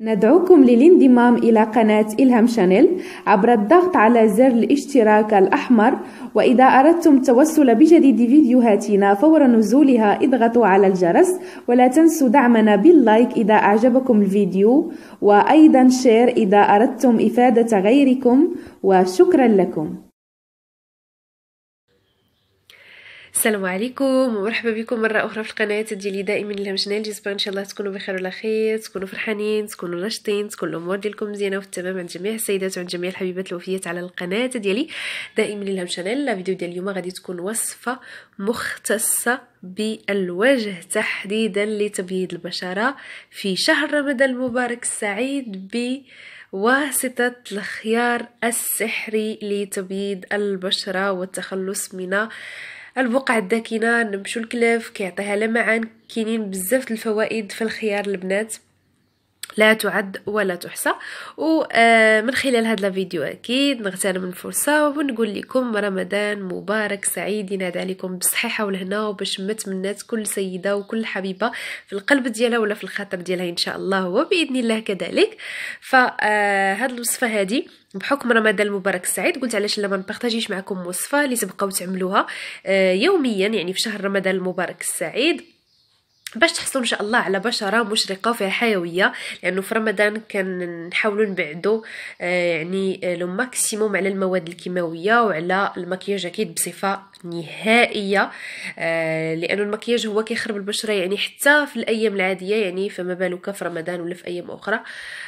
ندعوكم للانضمام إلى قناة إلهام شانيل عبر الضغط على زر الاشتراك الأحمر وإذا أردتم التوصل بجديد فيديوهاتنا فور نزولها اضغطوا على الجرس ولا تنسوا دعمنا باللايك إذا أعجبكم الفيديو وأيضا شير إذا أردتم إفادة غيركم وشكرا لكم السلام عليكم ومرحبا بكم مره اخرى في القناه ديالي دائما الهم جنال جيسبر ان شاء الله تكونوا بخير ولا خير تكونوا فرحانين تكونوا نشطين تكون الامور ديالكم مزيانه وفي التمام عند جميع السيدات وعند جميع الحبيبات الوفيات على القناه ديالي دائما الهم جنان الفيديو ديال اليوم غادي تكون وصفه مختصه بالوجه تحديدا لتبييض البشره في شهر رمضان المبارك السعيد ب واسطة الخيار السحري لتبييض البشرة والتخلص من البقع الداكنه نمشو الكلف كيعطيها لمعان كاينين بزاف الفوائد في الخيار البنات لا تعد ولا تحصى ومن آه، خلال هذا الفيديو اكيد نغتنم الفرصه ونقول لكم رمضان مبارك سعيد ينادى عليكم بالصحيحه والهنا وباش ما تمنات كل سيده وكل حبيبه في القلب ديالها ولا في الخاطر ديالها ان شاء الله وباذن الله كذلك فهاد آه، الوصفه هذه بحكم رمضان المبارك السعيد قلت علاش لا ما نبارطاجيش معكم وصفه اللي تبقاو تعملوها آه، يوميا يعني في شهر رمضان المبارك السعيد باش تحصلوا ان شاء الله على بشره مشرقه وفيها حيويه لانه في رمضان كنحاولوا نبعدوا آه، يعني آه، لو ماكسيموم على المواد الكيماويه وعلى المكياج اكيد بصفه نهائيه آه، لانه المكياج هو كيخرب البشره يعني حتى في الايام العاديه يعني فما بالك في رمضان ولا في ايام اخرى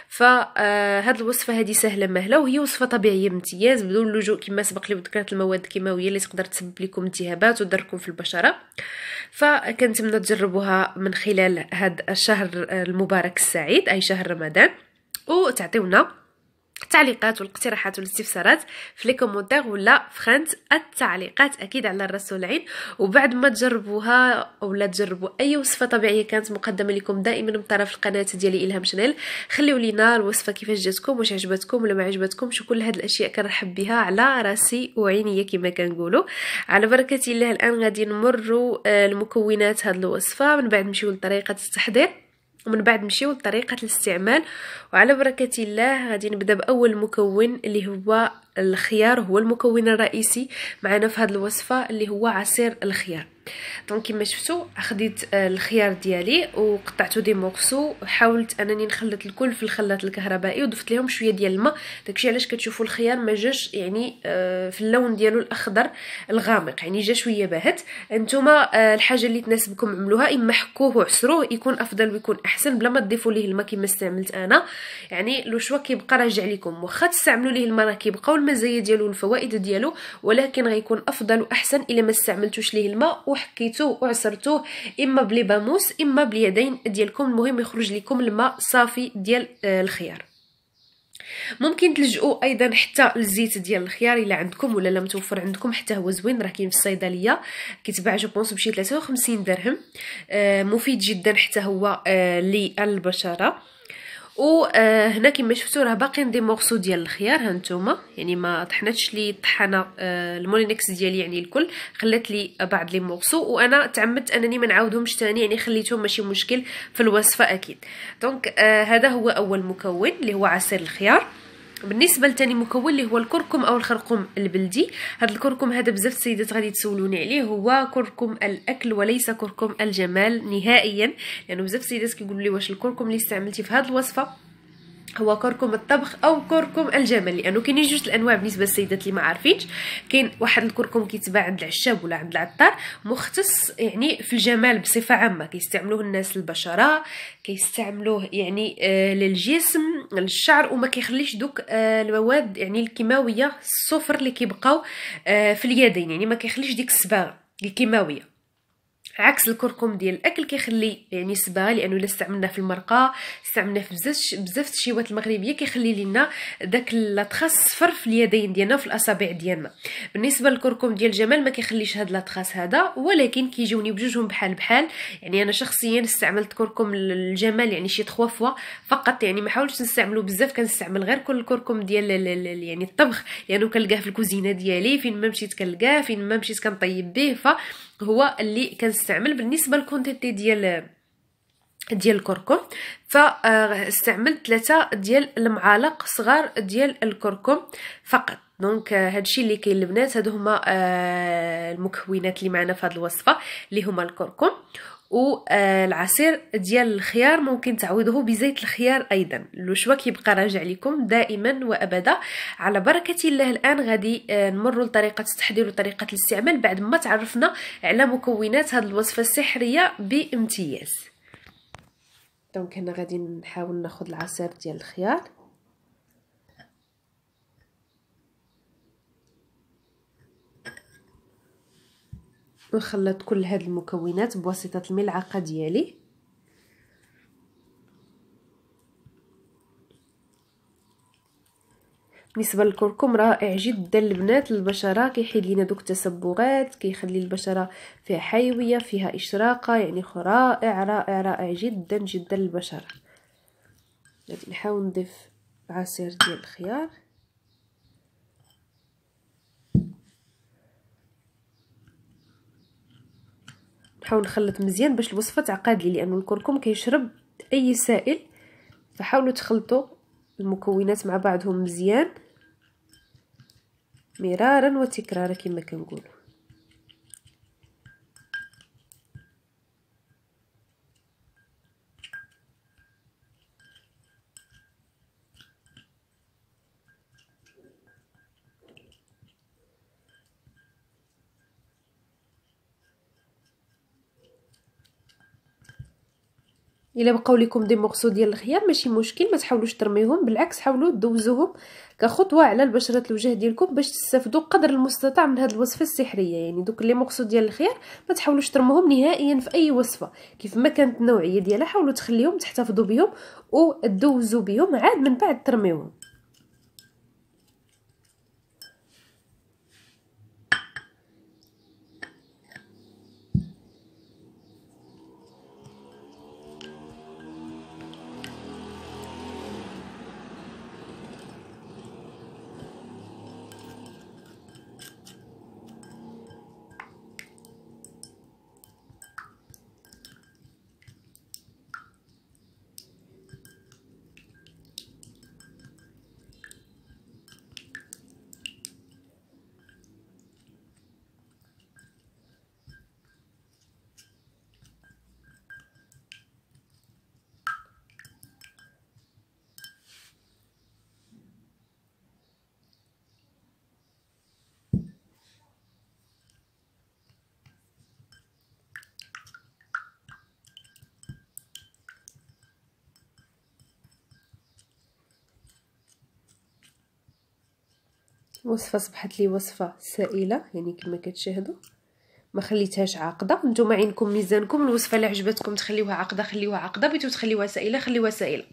فهاد الوصفه هذه سهله مهله وهي وصفه طبيعيه بامتياز بدون اللجوء كما سبق لي ذكرت المواد الكيماويه اللي تقدر تسبب لكم التهابات ودركم في البشره فكنتمنى تجربوها من خلال هذا الشهر المبارك السعيد اي شهر رمضان وتعطيونا التعليقات والاقتراحات والاستفسارات في لي كومونتير ولا في خانه التعليقات اكيد على الراس والعين وبعد ما تجربوها ولا تجربوا اي وصفه طبيعيه كانت مقدمه لكم دائما من طرف القناه ديالي الهام شانيل خليو لينا الوصفه كيفاش جاتكم واش عجبتكم ولا ما عجبتكمش وكل هاد الاشياء كنرحب بها على راسي وعيني كما كنقولوا على بركه الله الان غادي نمروا آه، المكونات هاد الوصفه من بعد نمشيو لطريقه التحضير ومن بعد نمشيو لطريقه الاستعمال وعلى بركه الله غادي نبدا باول مكون اللي هو الخيار هو المكون الرئيسي معنا في هذه الوصفه اللي هو عصير الخيار دونك كما شفتوا خديت آه، الخيار ديالي وقطعته دي موكسو وحاولت انني نخلط الكل في الخلاط الكهربائي وضفت لهم شويه ديال الماء داكشي علاش كتشوفوا الخيار ما جاش يعني آه، في اللون ديالو الاخضر الغامق يعني جا شويه باهت نتوما آه، الحاجه اللي تناسبكم عملوها اما حكوه وعصروه يكون افضل ويكون احسن بلا ما تضيفوا ليه الماء كما استعملت انا يعني لو شوا كيبقى راجع لكم واخا تستعملوا ليه الماء راه كيبقاو المزايا ديالو والفوائد ديالو ولكن غيكون افضل واحسن الا ما استعملتوش ليه الماء وحكيتوه وعصرتوه اما بلي باموس اما باليدين ديالكم المهم يخرج لكم الماء صافي ديال آه، الخيار ممكن تلجؤوا ايضا حتى للزيت ديال الخيار الا عندكم ولا لا متوفر عندكم حتى هو زوين راه كاين في الصيدليه كيتباع جو بونس بشي 53 درهم آه، مفيد جدا حتى هو آه للبشره وهنا آه، كما شفتوا راه باقيين دي مورسو ديال الخيار هانتوما يعني ما طحناتش لي طحنه آه، المولينكس ديالي يعني الكل خلات لي بعض لي مورسو وانا تعمدت انني ما نعاودهمش ثاني يعني خليتهم ماشي مشكل في الوصفه اكيد دونك آه هذا هو اول مكون اللي هو عصير الخيار بالنسبه لثاني مكون اللي هو الكركم او الخرقوم البلدي هذا الكركم هذا بزاف السيدات غادي تسولوني عليه هو كركم الاكل وليس كركم الجمال نهائيا لانه يعني بزاف السيدات كيقولوا لي واش الكركم اللي استعملتي في هذه الوصفه هو كركم الطبخ او كركم الجمل لانه كاينين جوج الانواع بالنسبه للسيدات اللي ما عارفينش كاين واحد الكركم كيتباع عند العشاب ولا عند العطار مختص يعني في الجمال بصفه عامه كيستعملوه الناس للبشره كيستعملوه يعني آه للجسم للشعر وما كيخليش دوك آه، المواد يعني الكيماويه الصفر اللي كيبقاو آه، في اليدين يعني ما كيخليش ديك الصباغه الكيماويه عكس الكركم ديال الاكل كيخلي يعني سبا لانه الا استعملناه في المرقه استعملناه في بزاف بزاف الشيوات المغربيه كيخلي لنا داك لاطخاس صفر في اليدين ديالنا وفي الاصابع ديالنا بالنسبه للكركم ديال الجمال ما كيخليش هاد لاطخاس هذا ولكن كيجوني بجوجهم بحال بحال يعني انا شخصيا استعملت كركم الجمال يعني شي 3 فوا فقط يعني ما حاولتش نستعملو بزاف كنستعمل غير كل الكركم ديال يعني الطبخ لانه يعني كنلقاه في الكوزينه ديالي فين ما مشيت كنلقاه فين ما مشيت كنطيب به ف هو اللي كنستعمل بالنسبه للكونتيتي ديال ديال الكركم فاستعملت ثلاثة ديال المعالق صغار ديال الكركم فقط دونك هادشي اللي كاين البنات هادو هما آه، المكونات اللي معنا في هذه الوصفه اللي هما الكركم والعصير آه، ديال الخيار ممكن تعوضه بزيت الخيار ايضا شوا كيبقى راجع لكم دائما وابدا على بركه الله الان غادي آه، نمروا لطريقه التحضير وطريقه الاستعمال بعد ما تعرفنا على مكونات هذه الوصفه السحريه بامتياز دونك هنا غادي نحاول ناخذ العصير ديال الخيار نخلط كل هاد المكونات بواسطة الملعقة ديالي بالنسبه للكركم رائع جدا البنات للبشره كيحيد لينا دوك التصبغات كيخلي البشره فيها حيويه فيها اشراقه يعني رائع رائع رائع جدا جدا للبشره نحاول نضيف عصير ديال الخيار نحاول نخلط مزيان باش الوصفه تعقد لي لانه الكركم كيشرب اي سائل فحاولوا تخلطوا المكونات مع بعضهم مزيان مرارا وتكرارا كما كنقولوا الا بقاو لكم دي مغصو ديال الخيار ماشي مشكل ما تحاولوش ترميهم بالعكس حاولوا تدوزوهم كخطوه على البشره الوجه ديالكم باش تستافدوا قدر المستطاع من هذه الوصفه السحريه يعني دوك لي مغصو ديال الخيار ما تحاولوش ترموهم نهائيا في اي وصفه كيف ما كانت النوعيه ديالها حاولوا تخليهم تحتفظوا بهم ودوزوا بهم عاد من بعد ترميوهم وصفه صبحت لي وصفه سائله يعني كما كتشاهدوا ما خليتهاش عاقده نتوما عينكم ميزانكم الوصفه اللي عجبتكم تخليوها عاقده خليوها عاقده بغيتو تخليوها سائله خليوها سائله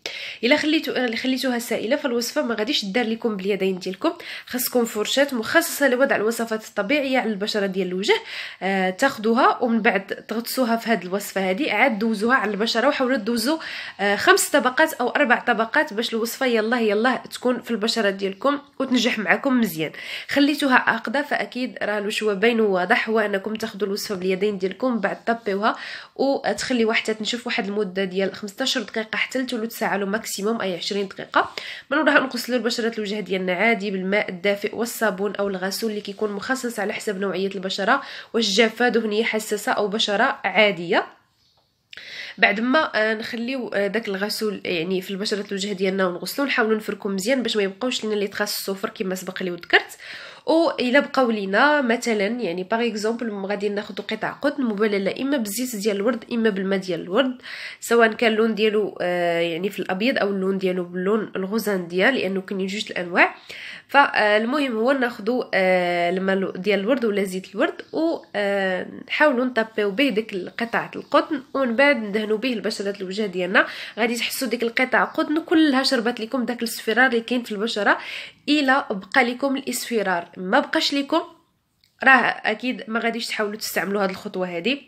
الا خليتو خليتوها سائله فالوصفه ما غاديش دار لكم باليدين ديالكم خاصكم فرشات مخصصه لوضع الوصفات الطبيعيه على البشره ديال الوجه آه تاخذوها ومن بعد تغطسوها في هذه الوصفه هذه عاد دوزوها على البشره وحاولوا دوزوا آه خمس طبقات او اربع طبقات باش الوصفه يلاه يلاه تكون في البشره ديالكم وتنجح معكم مزيان خليتوها عاقده فاكيد راه الوشوه باين وواضح هو انكم تاخذوا الوصفه باليدين ديالكم من بعد طبيوها وتخليوها حتى تنشف واحد المده ديال 15 دقيقه حتى لثلث ساعه لو ماكسيموم اي 20 دقيقه من وراها نغسلوا البشره الوجه ديالنا عادي بالماء الدافئ والصابون او الغسول اللي كيكون مخصص على حسب نوعيه البشره واش جافه دهنيه حساسه او بشره عاديه بعد ما آه، نخليو آه، داك الغسول يعني في البشره الوجه ديالنا ونغسلو نحاولوا نفركو مزيان باش ما يبقاوش لنا لي تراس الصفر كما سبق لي وذكرت او الا بقاو لينا مثلا يعني باغ اكزومبل غادي ناخذ قطع قطن مبلله اما بالزيت ديال الورد اما بالماء ديال الورد سواء كان اللون ديالو آه يعني في الابيض او اللون ديالو باللون الغزان ديال لانه كاين جوج الانواع فالمهم آه، هو ناخذ آه الماء ديال الورد ولا زيت الورد ونحاولوا آه، نطابيو به ديك قطعه القطن ومن بعد ندهنوا به البشره الوجه ديالنا غادي تحسوا ديك القطع قطن كلها شربت لكم داك الصفرار اللي كاين في البشره الا بقى لكم الاصفرار ما بقاش لكم راه اكيد ما غاديش تحاولوا تستعملوا هذه الخطوه هذه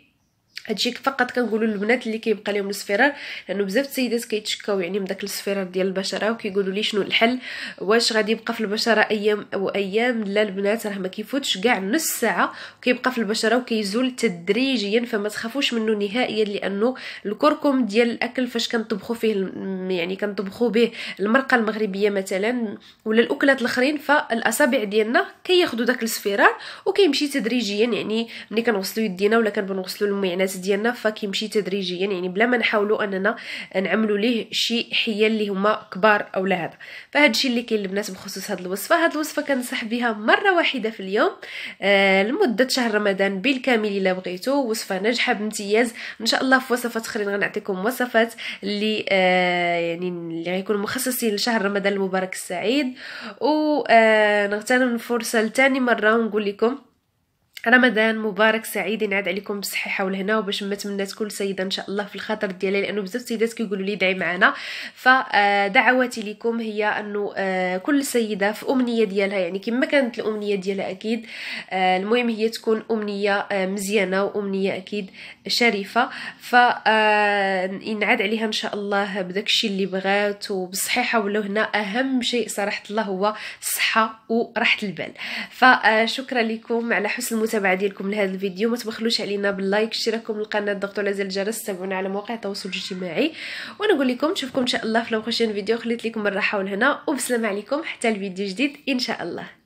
هادشي فقط كنقولوا للبنات اللي كيبقى لهم الصفيرار لانه بزاف السيدات كيتشكاو يعني من داك الصفيرار ديال البشره وكيقولوا لي شنو الحل واش غادي يبقى في البشره ايام او ايام لا البنات راه ما كيفوتش كاع نص ساعه وكيبقى في البشره وكيزول تدريجيا فما تخافوش منه نهائيا لانه الكركم ديال الاكل فاش كنطبخوا فيه يعني كنطبخوا به المرقه المغربيه مثلا ولا الاكلات الاخرين فالاصابع ديالنا كياخذوا داك الصفيرار وكيمشي تدريجيا يعني ملي كنغسلوا يدينا ولا كنبغيو نغسلوا يعني الانعناس ديالنا فكيمشي تدريجيا يعني بلا ما نحاولوا اننا نعملوا ليه شي حيه اللي هما كبار او لا هذا فهاد الشيء اللي كاين البنات بخصوص هاد الوصفه هاد الوصفه كنصح بها مره واحده في اليوم آه لمده شهر رمضان بالكامل الا بغيتو وصفه ناجحه بامتياز ان شاء الله في وصفات اخرى غنعطيكم وصفات اللي آه يعني اللي غيكونوا مخصصين لشهر رمضان المبارك السعيد آه، نغتنم الفرصه لتاني مره ونقول لكم رمضان مبارك سعيد ينعاد عليكم بالصحه والهنا وباش ما تمنات كل سيده ان شاء الله في الخاطر ديالها لانه بزاف السيدات كيقولوا لي دعي معنا فدعواتي آه، لكم هي انه آه، كل سيده في امنيه ديالها يعني كما كانت الامنيه ديالها اكيد آه، المهم هي تكون امنيه مزيانه وامنيه اكيد شريفه فينعاد عليها ان شاء الله بداك الشيء اللي بغات وبالصحه والهنا اهم شيء صراحه الله هو الصحه وراحه البال فشكرا لكم على حسن المتابعه ديالكم لهذا الفيديو ما تبخلوش علينا باللايك اشتراككم للقناه ضغطوا على زر الجرس تابعونا على مواقع التواصل الاجتماعي نقول لكم نشوفكم ان شاء الله في لوخشين فيديو خليت لكم الراحه والهنا وبسلام عليكم حتى الفيديو جديد ان شاء الله